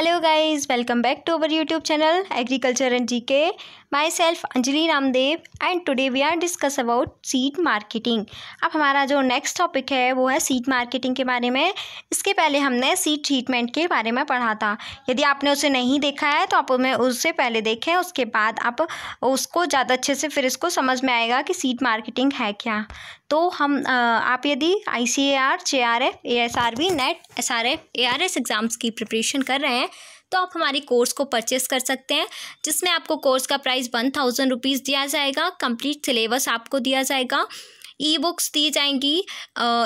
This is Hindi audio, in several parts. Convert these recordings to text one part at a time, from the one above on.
hello guys welcome back to our YouTube channel agriculture and GK myself Anjali Ramdev and today we are discuss about seed marketing अब हमारा जो नेक्स्ट टॉपिक है वो है सीड मार्केटिंग के बारे में इसके पहले हमने सीड ट्रीटमेंट के बारे में पढ़ा था यदि आपने उसे नहीं देखा है तो आप उन्हें उससे पहले देखें उसके बाद आप उसको ज़्यादा अच्छे से फिर इसको समझ में आएगा कि सीड मार्केटिंग है क्या तो हम आप यदि I C A R J R F A S R B NET S R F A R S exams की प्रिपरेशन कर रहे हैं तो आप हमारी कोर्स को परचेस कर सकते हैं जिसमें आपको कोर्स का प्राइस वन थाउजेंड रुपीज़ दिया जाएगा कंप्लीट सिलेबस आपको दिया जाएगा ई बुक्स दी जाएंगी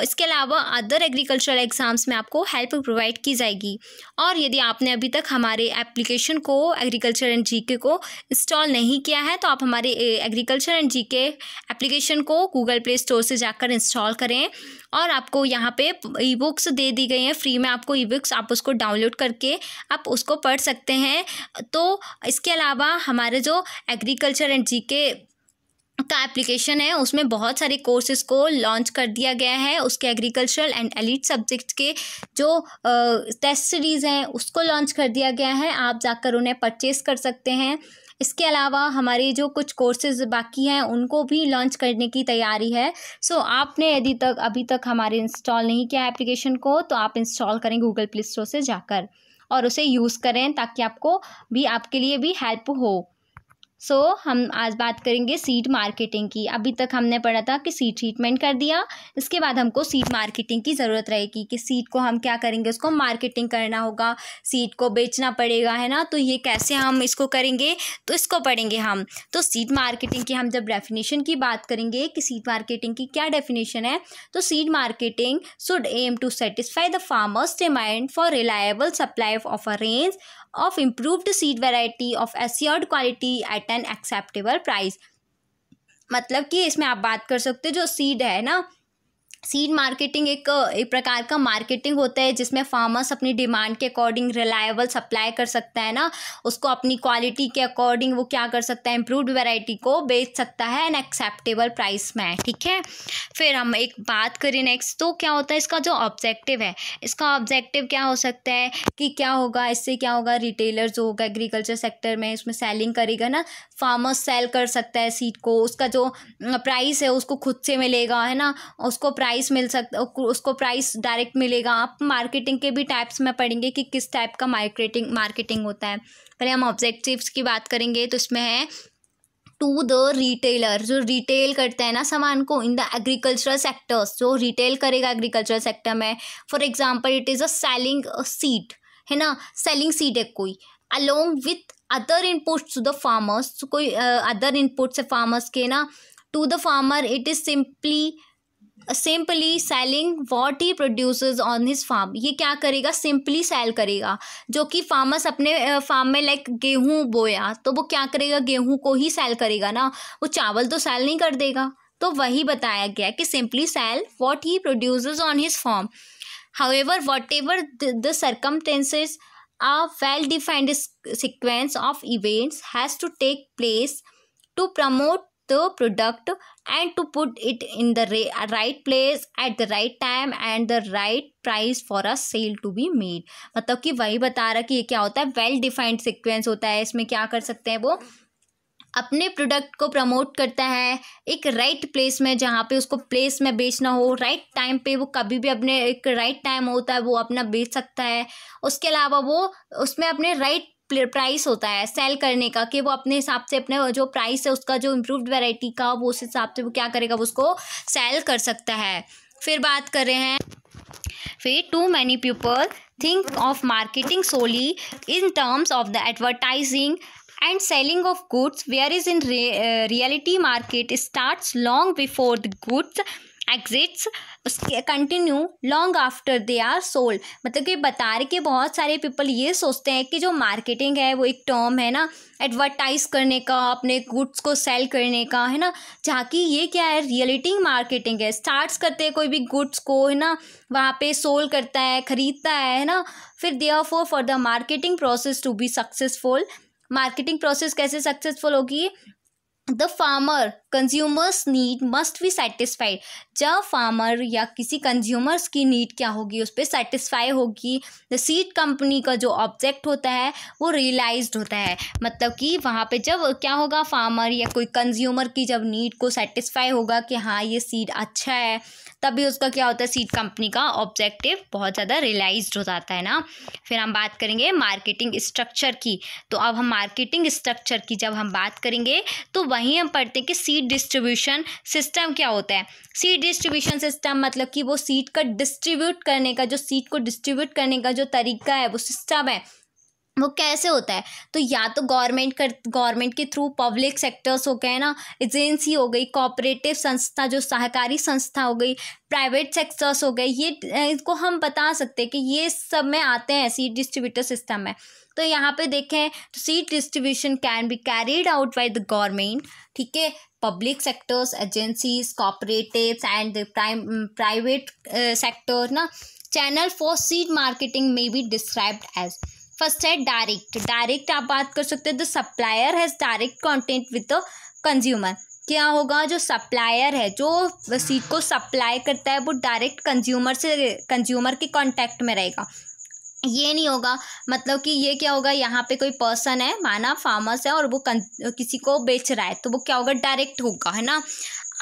इसके अलावा अदर एग्रीकल्चरल एग्ज़ाम्स में आपको हेल्प प्रोवाइड की जाएगी और यदि आपने अभी तक हमारे एप्लीकेशन को एग्रीकल्चर एंड जी को इंस्टॉल नहीं किया है तो आप हमारे एग्रीकल्चर एंड जी एप्लीकेशन को गूगल प्ले स्टोर से जाकर इंस्टॉल करें और आपको यहाँ पे ई बुक्स दे दी गई हैं फ्री में आपको ई बुक्स आप उसको डाउनलोड करके आप उसको पढ़ सकते हैं तो इसके अलावा हमारे जो एग्रीकल्चर एंड जीके का एप्लीकेशन है उसमें बहुत सारे कोर्सेज को लॉन्च कर दिया गया है उसके एग्रीकल्चरल एंड एलिट सब्जेक्ट के जो टेस्ट सीरीज़ हैं उसको लॉन्च कर दिया गया है आप जाकर उन्हें परचेस कर सकते हैं इसके अलावा हमारे जो कुछ कोर्सेज बाकी हैं उनको भी लॉन्च करने की तैयारी है सो so, आपने यदि तक अभी तक हमारे इंस्टॉल नहीं किया एप्लीकेशन को तो आप इंस्टॉल करें गूगल प्ले स्टोर से जाकर और उसे यूज़ करें ताकि आपको भी आपके लिए भी हेल्प हो सो so, हम आज बात करेंगे सीड मार्केटिंग की अभी तक हमने पढ़ा था कि सीड ट्रीटमेंट कर दिया इसके बाद हमको सीड मार्केटिंग की ज़रूरत रहेगी कि सीड को हम क्या करेंगे उसको मार्केटिंग करना होगा सीड को बेचना पड़ेगा है ना तो ये कैसे हम इसको करेंगे तो इसको पढ़ेंगे हम तो सीड मार्केटिंग की हम जब डेफिनेशन की बात करेंगे कि सीड मार्केटिंग की क्या डेफिनेशन है तो seed marketing should aim to satisfy the farmers demand for reliable supply of a range of improved seed variety of assured quality at an acceptable price मतलब कि इसमें आप बात कर सकते हो जो सीड है ना सीड मार्केटिंग एक एक प्रकार का मार्केटिंग होता है जिसमें फार्मर्स अपनी डिमांड के अकॉर्डिंग रिलायबल सप्लाई कर सकता है ना उसको अपनी क्वालिटी के अकॉर्डिंग वो क्या कर सकता है इम्प्रूव वैरायटी को बेच सकता है एन एक्सेप्टेबल प्राइस में ठीक है फिर हम एक बात करें नेक्स्ट तो क्या होता है इसका जो ऑब्जेक्टिव है इसका ऑब्जेक्टिव क्या हो सकता है कि क्या होगा इससे क्या होगा रिटेलर जो होगा एग्रीकल्चर सेक्टर में उसमें सेलिंग करेगा ना फार्मर्स सेल कर सकता है सीड को उसका जो प्राइस है उसको खुद से मिलेगा है ना उसको प्राइस प्राइस मिल सकता उसको प्राइस डायरेक्ट मिलेगा आप मार्केटिंग के भी टाइप्स में पढ़ेंगे कि किस टाइप का मार्केटिंग मार्केटिंग होता है पहले हम ऑब्जेक्टिव्स की बात करेंगे तो इसमें है टू द रिटेलर जो रिटेल करते हैं ना सामान को इन द एग्रीकल्चरल सेक्टर्स जो रिटेल करेगा एग्रीकल्चरल सेक्टर में for example it is a selling seed है ना सेलिंग सीट है कोई along with other inputs to the farmers कोई अदर इनपुट्स है फार्मर्स के ना to the farmer it is simply simply selling what he produce on his farm ये क्या करेगा सिंपली सेल करेगा जो कि फार्मर्स अपने फार्म में लाइक गेहूँ बोया तो वो क्या करेगा गेहूँ को ही सेल करेगा ना वो चावल तो सेल नहीं कर देगा तो वही बताया गया कि simply sell what he produce on his farm however whatever the circumstances a well defined sequence of events has to take place to promote the product and to put it in the right place at the right time and the right price for a sale to be made मतलब कि वही बता रहा कि ये क्या होता है वेल डिफाइंड सिक्वेंस होता है इसमें क्या कर सकते हैं वो अपने प्रोडक्ट को प्रमोट करता है एक राइट right प्लेस में जहाँ पे उसको प्लेस में बेचना हो राइट right टाइम पे वो कभी भी अपने एक राइट right टाइम होता है वो अपना बेच सकता है उसके अलावा वो उसमें अपने राइट प्राइस होता है सेल करने का कि वो अपने हिसाब से अपने जो प्राइस है उसका जो इम्प्रूव्ड वेराइटी का वो उस हिसाब से वो क्या करेगा उसको सेल कर सकता है फिर बात कर रहे हैं फिर too many people think of marketing solely in terms of the advertising and selling of goods whereas in reality market start long before the goods exits उसके continue long after they are sold मतलब कि बता रहे कि बहुत सारे पीपल ये सोचते हैं कि जो मार्केटिंग है वो एक टर्म है ना एडवर्टाइज करने का अपने गुड्स को सेल करने का है ना जहाँ ये क्या है रियलिटी मार्केटिंग है स्टार्ट्स करते हैं कोई भी गुड्स को है ना वहाँ पे सोल्ड करता है ख़रीदता है है ना फिर they are for for the marketing process to be successful marketing process कैसे सक्सेसफुल होगी the farmer consumers need must be satisfied जब फार्मर या किसी कंज्यूमर्स की नीड क्या होगी उस पर सेटिस्फाई होगी द सीड कंपनी का जो ऑब्जेक्ट होता है वो रियलाइज होता है मतलब कि वहाँ पे जब क्या होगा फार्मर या कोई कंज्यूमर की जब नीड को सेटिस्फाई होगा कि हाँ ये सीड अच्छा है तभी उसका क्या होता है सीड कंपनी का ऑब्जेक्टिव बहुत ज़्यादा रियलाइज हो जाता है ना फिर हम बात करेंगे मार्केटिंग स्ट्रक्चर की तो अब हम मार्केटिंग स्ट्रक्चर की जब हम बात करेंगे तो वहीं हम पढ़ते हैं कि सीड डिस्ट्रीब्यूशन सिस्टम क्या होता है सीड डिस्ट्रीब्यूशन सिस्टम मतलब कि वो सीड का डिस्ट्रीब्यूट करने का जो सीड को डिस्ट्रीब्यूट करने का जो तरीका है वो सिस्टम है वो कैसे होता है तो या तो गवर्नमेंट कर गवर्नमेंट के थ्रू पब्लिक सेक्टर्स हो गए ना एजेंसी हो गई कॉपरेटिव संस्था जो सहकारी संस्था हो गई प्राइवेट सेक्टर्स हो गए ये इसको हम बता सकते हैं कि ये सब में आते हैं सीट डिस्ट्रीब्यूटर सिस्टम में तो यहाँ पे देखें तो seed distribution can be carried out by the government ठीक है public sectors agencies cooperative and private sector ना channel for seed marketing may be described as first है डायरेक्ट डायरेक्ट आप बात कर सकते हैं the supplier has direct contact with the consumer क्या होगा जो सप्लायर है जो सीट को सप्लाई करता है वो डायरेक्ट कंज्यूमर से कंज्यूमर के कॉन्टेक्ट में रहेगा ये नहीं होगा मतलब कि ये क्या होगा यहाँ पे कोई पर्सन है माना फार्मर्स है और वो किसी को बेच रहा है तो वो क्या होगा डायरेक्ट होगा है ना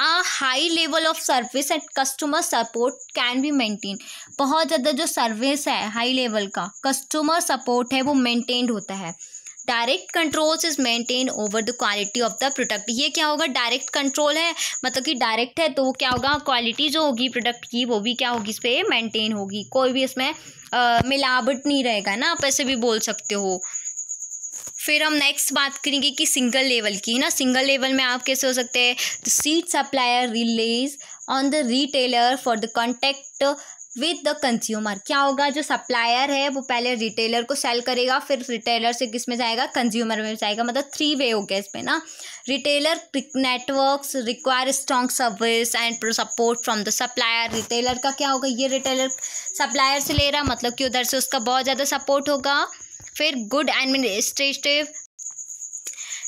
a high level of service and customer support can be maintain बहुत ज़्यादा जो सर्विस है हाई लेवल का कस्टमर सपोर्ट है वो maintained होता है direct controls is maintain over the quality of the product ये क्या होगा डायरेक्ट कंट्रोल है मतलब कि डायरेक्ट है तो क्या होगा क्वालिटी जो होगी प्रोडक्ट की वो भी क्या होगी इस पर मेंटेन होगी कोई भी इसमें मिलावट नहीं रहेगा ना आप ऐसे भी बोल सकते हो फिर हम नेक्स्ट बात करेंगे कि सिंगल लेवल की है ना सिंगल लेवल में आप कैसे हो सकते हैं seed supplier relies on the retailer for the contact with the consumer क्या होगा जो सप्लायर है वो पहले रिटेलर को सेल करेगा फिर रिटेलर से किस में जाएगा कंज्यूमर में जाएगा मतलब थ्री वे हो गया इसमें ना retailer network require strong service and support from the supplier retailer का क्या होगा ये रिटेलर सप्लायर से ले रहा मतलब कि उधर से उसका बहुत ज़्यादा सपोर्ट होगा फिर गुड एडमिनिस्ट्रेटिव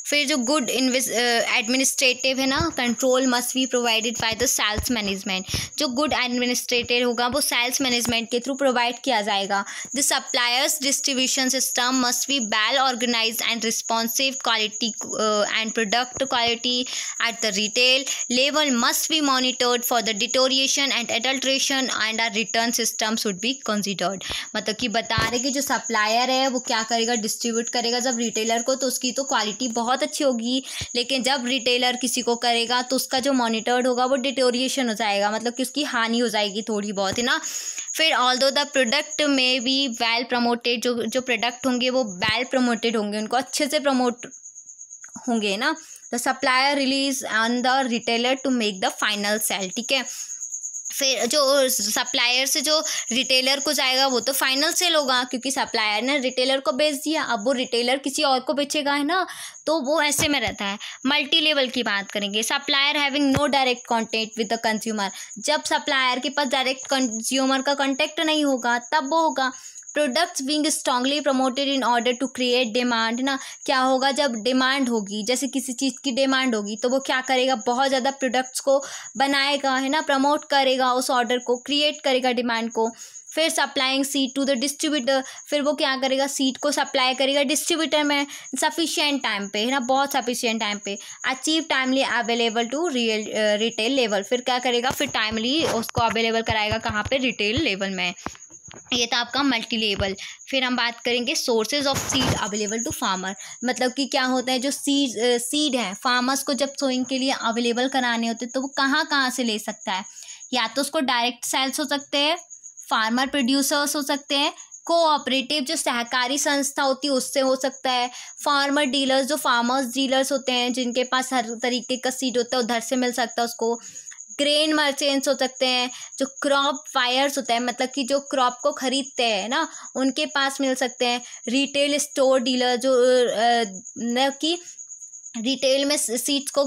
फिर जो गुड एडमिनिस्ट्रेटिव uh, है ना control must be provided by the sales management जो गुड एडमिनिस्ट्रेटिव होगा वो सेल्स मैनेजमेंट के थ्रू प्रोवाइड किया जाएगा the suppliers distribution system must be well organise and responsive quality and product quality at the retail level must be monitored for the deterioration and adulteration and or return system should be considered मतलब कि बता रहे कि जो सप्लायर है वो क्या करेगा डिस्ट्रीब्यूट करेगा जब रिटेलर को तो उसकी तो क्वालिटी बहुत बहुत अच्छी होगी लेकिन जब रिटेलर किसी को करेगा तो उसका जो मॉनिटर्ड होगा वो डिटोरिएशन हो जाएगा मतलब कि उसकी हानि हो जाएगी थोड़ी बहुत है ना फिर ऑल दो द प्रोडक्ट में भी वेल प्रमोटेड जो जो प्रोडक्ट होंगे वो वेल प्रमोटेड होंगे उनको अच्छे से प्रमोट होंगे ना the supplier relies on the retailer to make the final sale ठीक है फिर जो सप्लायर से जो रिटेलर को जाएगा वो तो फाइनल सेल होगा क्योंकि सप्लायर ने रिटेलर को बेच दिया अब वो रिटेलर किसी और को बेचेगा है ना तो वो ऐसे में रहता है मल्टी लेवल की बात करेंगे supplier having no direct contact with the consumer जब सप्लायर के पास डायरेक्ट कंज्यूमर का कॉन्टेक्ट नहीं होगा तब वो होगा products being strongly promoted in order to create demand ना क्या होगा जब डिमांड होगी जैसे किसी चीज़ की डिमांड होगी तो वो क्या करेगा बहुत ज़्यादा प्रोडक्ट्स को बनाएगा है ना प्रमोट करेगा उस ऑर्डर को क्रिएट करेगा डिमांड को फिर supplying seed to the distributor फिर वो क्या करेगा सीट को सप्लाई करेगा डिस्ट्रीब्यूटर में सफिशियंट टाइम पे है ना बहुत सफिशियंट टाइम पे achieve timely available to real retail level फिर क्या करेगा फिर टाइमली उसको अवेलेबल कराएगा कहाँ पे रिटेल लेवल में ये था आपका मल्टी लेवल फिर हम बात करेंगे sources of seed available to farmer मतलब कि क्या होता है जो सीड सीड है फार्मर्स को जब सोइंग के लिए अवेलेबल कराने होते तो वो कहाँ कहाँ से ले सकता है या तो उसको डायरेक्ट सेल्स हो सकते हैं फार्मर प्रोड्यूसर्स हो सकते हैं कोऑपरेटिव जो सहकारी संस्था होती है उससे हो सकता है फार्मर डीलर्स जो फार्मर्स डीलर्स होते हैं जिनके पास हर तरीके का सीड होता है उधर से मिल सकता है उसको ग्रेन मर्चेंट्स हो सकते हैं जो क्रॉप फायर्स होते हैं मतलब कि जो क्रॉप को ख़रीदते हैं ना उनके पास मिल सकते हैं रिटेल स्टोर डीलर जो न कि रिटेल में सीट्स को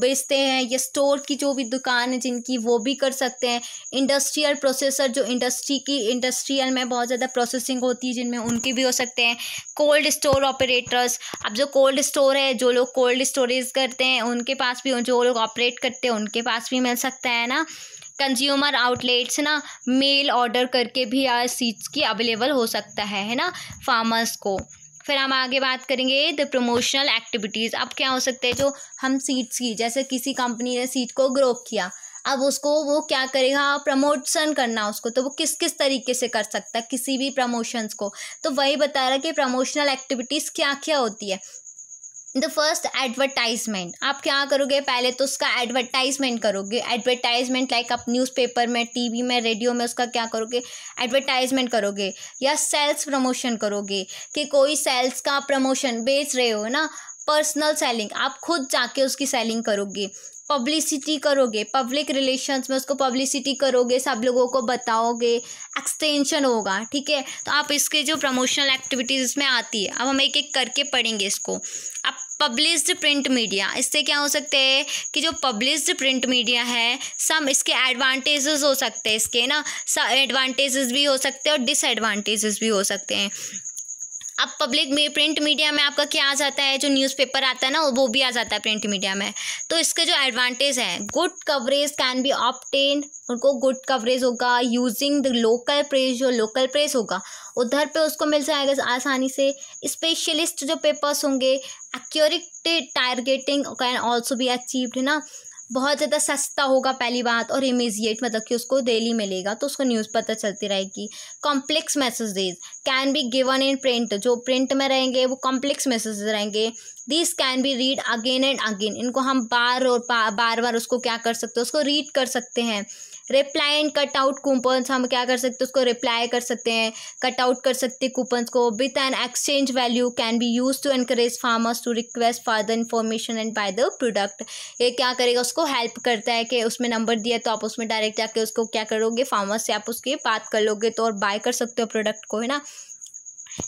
बेचते हैं या स्टोर की जो भी दुकान है जिनकी वो भी कर सकते हैं इंडस्ट्रियल प्रोसेसर जो इंडस्ट्री की इंडस्ट्रियल में बहुत ज़्यादा प्रोसेसिंग होती है जिनमें उनके भी हो सकते हैं कोल्ड स्टोर ऑपरेटर्स अब जो कोल्ड स्टोर है जो लोग कोल्ड स्टोरेज करते हैं उनके पास भी जो लोग ऑपरेट करते हैं उनके पास भी मिल सकता है ना कंज्यूमर आउटलेट्स ना मेल ऑर्डर करके भी आज सीट्स की अवेलेबल हो सकता है है ना फार्मर्स को फिर हम आगे बात करेंगे द प्रमोशनल एक्टिविटीज़ अब क्या हो सकते हैं जो हम सीट्स की जैसे किसी कंपनी ने सीट को ग्रो किया अब उसको वो क्या करेगा प्रमोशन करना उसको तो वो किस किस तरीके से कर सकता है किसी भी प्रमोशंस को तो वही बता रहा कि प्रमोशनल एक्टिविटीज़ क्या क्या होती है द फर्स्ट एडवर्टाइजमेंट आप क्या करोगे पहले तो उसका एडवर्टाइजमेंट करोगे एडवर्टाइजमेंट लाइक आप न्यूज़पेपर में टीवी में रेडियो में उसका क्या करोगे एडवर्टाइजमेंट करोगे या सेल्स प्रमोशन करोगे कि कोई सेल्स का प्रमोशन बेच रहे हो ना पर्सनल सेलिंग आप खुद जाके उसकी सेलिंग करोगे पब्लिसिटी करोगे पब्लिक रिलेशंस में उसको पब्लिसिटी करोगे सब लोगों को बताओगे एक्सटेंशन होगा ठीक है तो आप इसके जो प्रमोशनल एक्टिविटीज़ इसमें आती है अब हम एक एक करके पढ़ेंगे इसको अब पब्लिश्ड प्रिंट मीडिया इससे क्या हो सकते हैं कि जो पब्लिश्ड प्रिंट मीडिया है सम इसके एडवांटेजेस हो सकते हैं इसके ना एडवांटेजेस भी हो सकते हैं और डिसएडवांटेजेस भी हो सकते हैं अब पब्लिक में प्रिंट मीडिया में आपका क्या आ जाता है जो न्यूज़पेपर आता है ना वो भी आ जाता है प्रिंट मीडिया में तो इसके जो एडवांटेज हैं good coverage can be obtained उनको गुड कवरेज होगा यूजिंग द लोकल प्रेस जो लोकल प्रेस होगा उधर पे उसको मिल जाएगा आसानी से स्पेशलिस्ट जो पेपर्स होंगे accurate targeting can also be achieved है ना बहुत ज़्यादा सस्ता होगा पहली बात और इमीजिएट मतलब कि उसको डेली मिलेगा तो उसको न्यूज़ पता चलती रहेगी complex messages can be given in print जो प्रिंट में रहेंगे वो कॉम्प्लेक्स मैसेजेज रहेंगे this can be read again and again इनको हम बार और बार बार उसको क्या कर सकते हैं उसको रीड कर सकते हैं reply and cut out coupons हम क्या कर सकते हैं उसको रिप्लाई कर सकते हैं कट आउट कर सकते हैं कूपन्स को with an exchange value can be use to encourage farmers to request the information and buy the product ये क्या करेगा उसको हेल्प करता है कि उसमें नंबर दिया तो आप उसमें डायरेक्ट जाके उसको क्या करोगे फार्मर से आप उसकी बात कर लोगे तो और बाय कर सकते हो प्रोडक्ट को है ना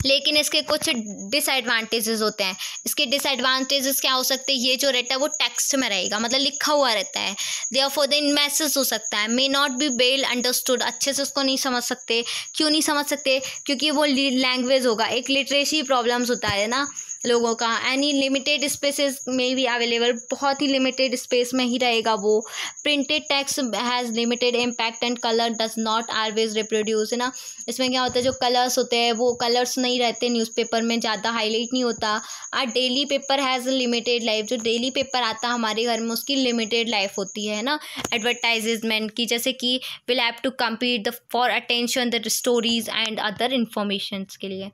लेकिन इसके कुछ डिसएडवांटेजेस होते हैं इसके डिसएडवांटेजेस क्या हो सकते हैं ये जो रहता है वो टेक्स्ट में रहेगा मतलब लिखा हुआ रहता है they are for the in message हो सकता है may not be well understood अच्छे से उसको नहीं समझ सकते क्यों नहीं समझ सकते क्योंकि वो लैंग्वेज होगा एक लिटरेसी प्रॉब्लम्स होता है ना लोगों का एनी लिमिटेड स्पेसेस में भी अवेलेबल बहुत ही लिमिटेड स्पेस में ही रहेगा वो printed text has limited impact and colour does not always reproduce है ना इसमें क्या होता है जो कलर्स होते हैं वो कलर्स नहीं रहते न्यूज़पेपर में ज़्यादा हाईलाइट नहीं होता और daily paper has limited life जो डेली पेपर आता है हमारे घर में उसकी लिमिटेड लाइफ होती है ना एडवर्टाइजमेंट की जैसे कि will have to compete the for attention the stories and other information के लिए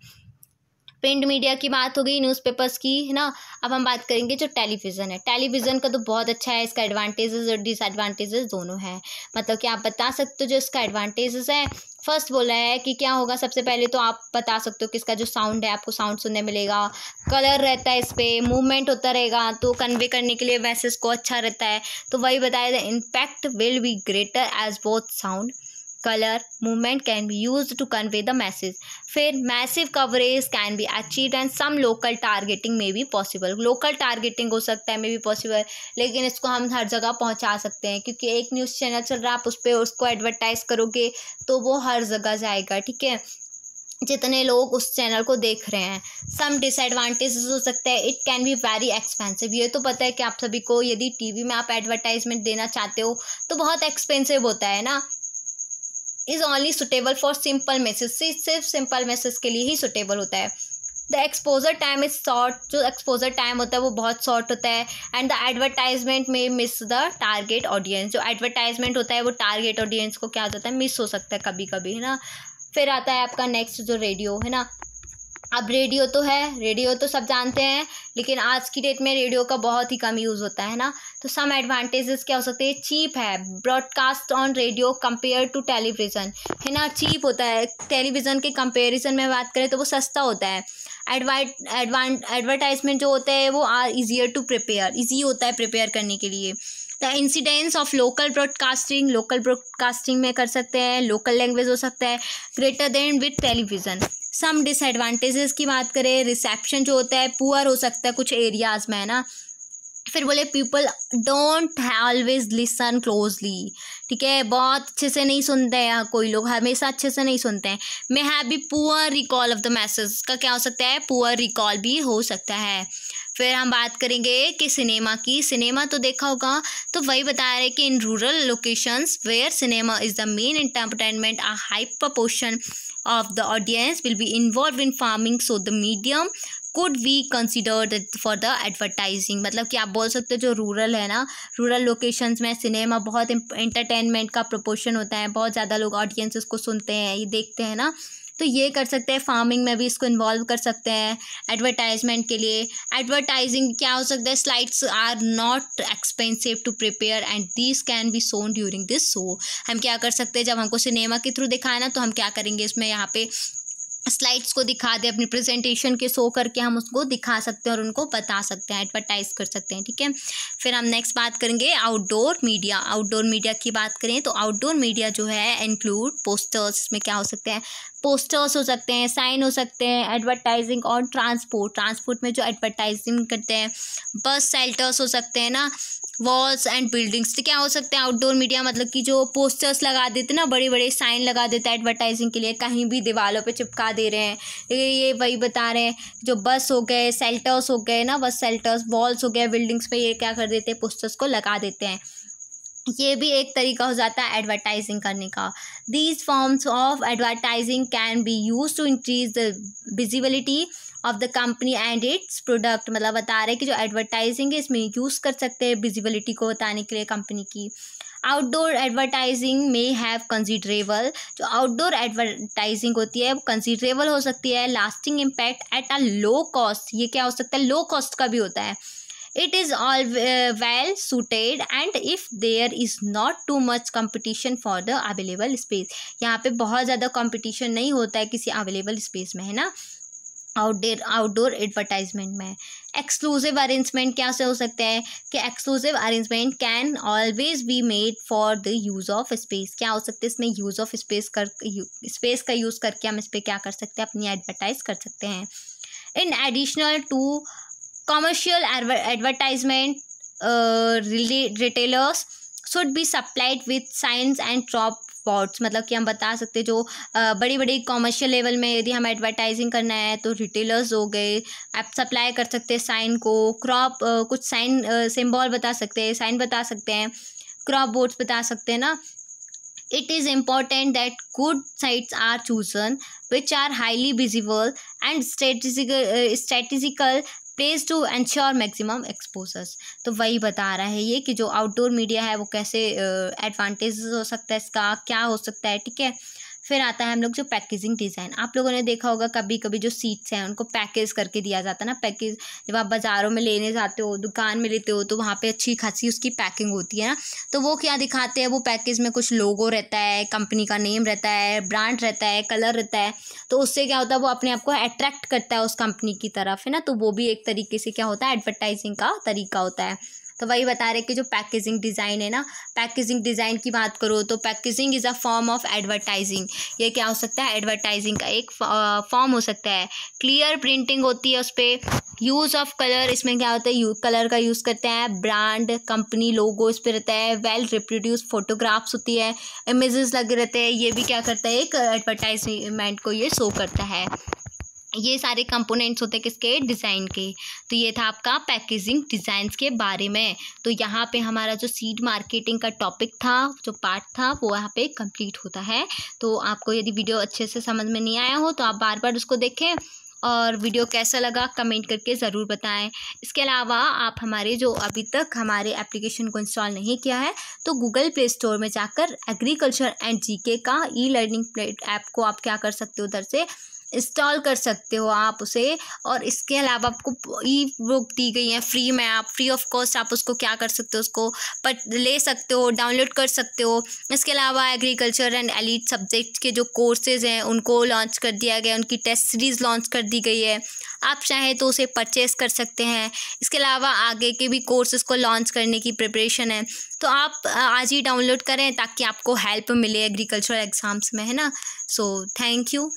प्रिंट मीडिया की बात हो गई न्यूज़पेपर्स की है ना अब हम बात करेंगे जो टेलीविज़न है टेलीविज़न का तो बहुत अच्छा है इसका एडवांटेजेस और डिसएडवांटेजेस दोनों हैं मतलब कि आप बता सकते हो जो इसका एडवांटेजेस है फर्स्ट बोला है कि क्या होगा सबसे पहले तो आप बता सकते हो कि इसका जो साउंड है आपको साउंड सुनने मिलेगा कलर रहता है इस पर मूवमेंट होता रहेगा तो कन्वे करने के लिए मैसेज को अच्छा रहता है तो वही बताया impact will be greater as both sound colour movement can be use to convey the message फिर massive coverage can be achieve and some local targeting may be possible local targeting हो सकता है मे भी पॉसिबल लेकिन इसको हम हर जगह पहुंचा सकते हैं क्योंकि एक न्यूज़ चैनल चल रहा है आप उस पर उसको एडवर्टाइज़ करोगे तो वो हर जगह जाएगा ठीक है जितने लोग उस चैनल को देख रहे हैं सम डिसएडवांटेजेस हो सकते हैं it can be very expensive ये तो पता है कि आप सभी को यदि टीवी में आप एडवर्टाइजमेंट देना चाहते हो तो बहुत एक्सपेंसिव होता है ना is only suitable for simple message सिर्फ सिंपल मैसेज के लिए ही सुटेबल होता है the exposure time is short जो एक्सपोजर टाइम होता है वो बहुत शॉर्ट होता है एंड द एडवर्टाइजमेंट में मिस द टारगेट ऑडियंस जो एडवर्टाइजमेंट होता है वो टारगेट ऑडियंस को क्या हो जाता है मिस हो सकता है कभी कभी है ना फिर आता है आपका नेक्स्ट जो रेडियो है ना अब रेडियो तो है रेडियो तो सब जानते हैं लेकिन आज की डेट में रेडियो का बहुत ही कम यूज़ होता है ना तो सम एडवांटेजेस क्या हो सकते हैं चीप है broadcast on radio compare to television है ना चीप होता है टेलीविज़न के कंपेरिजन में बात करें तो वो सस्ता होता है एडवाइट एडवर्टाइजमेंट जो होता है वो are easier to prepare easy होता है प्रिपेयर करने के लिए the incidence of local broadcasting local broadcasting में कर सकते हैं लोकल लैंग्वेज हो सकता है greater than with television some disadvantages की बात करें रिसेप्शन जो होता है पुअर हो सकता है कुछ एरियाज़ में है ना फिर बोले people don't always listen closely ठीक है बहुत अच्छे से नहीं सुनते हैं कोई लोग हमेशा अच्छे से नहीं सुनते हैं may have be poor recall of the message का क्या हो सकता है पुअर रिकॉल भी हो सकता है फिर हम बात करेंगे कि सिनेमा की सिनेमा तो देखा होगा तो वही बता रहे कि in rural locations where cinema is the main entertainment a high proportion of the audience will be involved in farming so the medium could we considered for the advertising मतलब कि आप बोल सकते हो जो रूरल है ना रूरल लोकेशंस में सिनेमा बहुत इंटरटेनमेंट का प्रपोर्शन होता है बहुत ज़्यादा लोग ऑडियंस उसको सुनते हैं ये देखते हैं ना तो ये कर सकते हैं फार्मिंग में भी इसको इन्वॉल्व कर सकते हैं एडवर्टाइजमेंट के लिए एडवर्टाइजिंग क्या हो सकता है slides are not expensive to prepare and this can be shown during this show हम क्या कर सकते हैं जब हमको सिनेमा के थ्रू दिखाना तो हम क्या करेंगे इसमें यहाँ पे स्लाइड्स को दिखा दे अपनी प्रेजेंटेशन के शो करके हम उसको दिखा सकते हैं और उनको बता सकते हैं एडवर्टाइज कर सकते हैं ठीक है फिर हम नेक्स्ट बात करेंगे आउटडोर मीडिया आउटडोर मीडिया की बात करें तो आउटडोर मीडिया जो है इंक्लूड पोस्टर्स में क्या हो सकते हैं पोस्टर्स हो सकते हैं साइन हो सकते हैं एडवर्टाइजिंग और ट्रांसपोर्ट ट्रांसपोर्ट में जो एडवर्टाइजिंग करते हैं बस सेल्टर्स हो सकते हैं ना वॉल्स एंड बिल्डिंग्स तो क्या हो सकते हैं आउटडोर मीडिया मतलब कि जो पोस्टर्स लगा देते ना बड़े बड़े साइन लगा देते हैं एडवर्टाइजिंग के लिए कहीं भी दीवारों पे चिपका दे रहे हैं ये वही बता रहे हैं जो बस हो गए सेल्टर्स हो गए ना बस सेल्टर्स वॉल्स हो गए बिल्डिंग्स पर ये क्या कर देते हैं पोस्टर्स को लगा देते हैं ये भी एक तरीका हो जाता है एडवर्टाइजिंग करने का these forms of advertising can be use to increase the visibility of the company and its product मतलब बता रहे कि जो एडवर्टाइजिंग है इसमें यूज़ कर सकते हैं विजिबिलिटी को बताने के लिए कंपनी की आउटडोर एडवर्टाइजिंग में हैव कंसिडरेबल जो आउटडोर एडवर्टाइजिंग होती है वो कंसिडरेबल हो सकती है lasting impact at a low cost ये क्या हो सकता है लो कॉस्ट का भी होता है it is all well suited and if there is not too much much for the available space यहाँ पे बहुत ज़्यादा competition नहीं होता है किसी अवेलेबल स्पेस में है ना आउटडेयर आउटडोर एडवर्टाइजमेंट में एक्सक्लूसिव अरेंजमेंट क्या से हो सकते हैं कि exclusive arrangement can always be made for the use of space क्या हो सकता है इसमें यूज़ ऑफ स्पेस कर स्पेस का यूज़ करके हम इस पर क्या कर सकते हैं अपनी एडवर्टाइज कर सकते हैं in additional to commercial advertisement retailers should be supplied with signs and drop spots मतलब कि हम बता सकते जो बड़ी बड़ी कॉमर्शियल लेवल में यदि हम एडवर्टाइजिंग करना है तो रिटेलर्स हो गए आप सप्लाई कर सकते हैं साइन को क्रॉप कुछ साइन सिम्बॉल बता सकते हैं साइन बता सकते हैं क्रॉप बोर्ड्स बता सकते हैं ना it is important that good sites are chosen which are highly visible and strategical strategical place to ensure maximum exposures तो वही बता रहा है ये कि जो आउटडोर मीडिया है वो कैसे एडवांटेज हो सकता है इसका क्या हो सकता है ठीक है फिर आता है हम लोग जो पैकेजिंग डिज़ाइन आप लोगों ने देखा होगा कभी कभी जो सीट्स हैं उनको पैकेज करके दिया जाता है ना पैकेज जब आप बाज़ारों में लेने जाते हो दुकान में लेते हो तो वहाँ पर अच्छी खासी उसकी पैकिंग होती है ना तो वो क्या दिखाते हैं वो पैकेज में कुछ लोगो रहता है कंपनी का नेम रहता है ब्रांड रहता है कलर रहता है तो उससे क्या होता है वो अपने आप को अट्रैक्ट करता है उस कंपनी की तरफ है ना तो वो भी एक तरीके से क्या होता है एडवर्टाइजिंग का तरीका होता है तो वही बता रहे कि जो पैकेजिंग डिज़ाइन है ना पैकेजिंग डिज़ाइन की बात करो तो packaging is a form of advertising ये क्या हो सकता है एडवर्टाइजिंग का एक फॉर्म हो सकता है क्लियर प्रिंटिंग होती है उस पर यूज़ ऑफ कलर इसमें क्या होता है यू कलर का यूज़ करते हैं ब्रांड कंपनी लोगो इस पर रहता है वेल रिप्रोड्यूस फोटोग्राफ्स होती है इमेजेस लगे रहते हैं ये भी क्या करता है एक एडवर्टाइजमेंट को ये शो करता है ये सारे कंपोनेंट्स होते हैं किसके डिज़ाइन के तो ये था आपका पैकेजिंग डिज़ाइंस के बारे में तो यहाँ पे हमारा जो सीड मार्केटिंग का टॉपिक था जो पार्ट था वो यहाँ पे कंप्लीट होता है तो आपको यदि वीडियो अच्छे से समझ में नहीं आया हो तो आप बार बार उसको देखें और वीडियो कैसा लगा कमेंट करके ज़रूर बताएं इसके अलावा आप हमारे जो अभी तक हमारे एप्लीकेशन को इंस्टॉल नहीं किया है तो गूगल प्ले स्टोर में जाकर एग्रीकल्चर एंड जीके का ई लर्निंग ऐप को आप क्या कर सकते हो उधर से इंस्टॉल कर सकते हो आप उसे और इसके अलावा आपको ई बुक दी गई है फ्री में आप फ्री ऑफ कॉस्ट आप उसको क्या कर सकते हो उसको ले सकते हो डाउनलोड कर सकते हो इसके अलावा एग्रीकल्चर एंड एलिट सब्जेक्ट के जो कोर्सेज हैं उनको लॉन्च कर दिया गया उनकी टेस्ट सीरीज़ लॉन्च कर दी गई है आप चाहें तो उसे परचेस कर सकते हैं इसके अलावा आगे के भी कोर्सेज को लॉन्च करने की प्रिपरेशन है तो आप आज ही डाउनलोड करें ताकि आपको हेल्प मिले एग्रीकल्चर एग्ज़ाम्स में है ना सो थैंक यू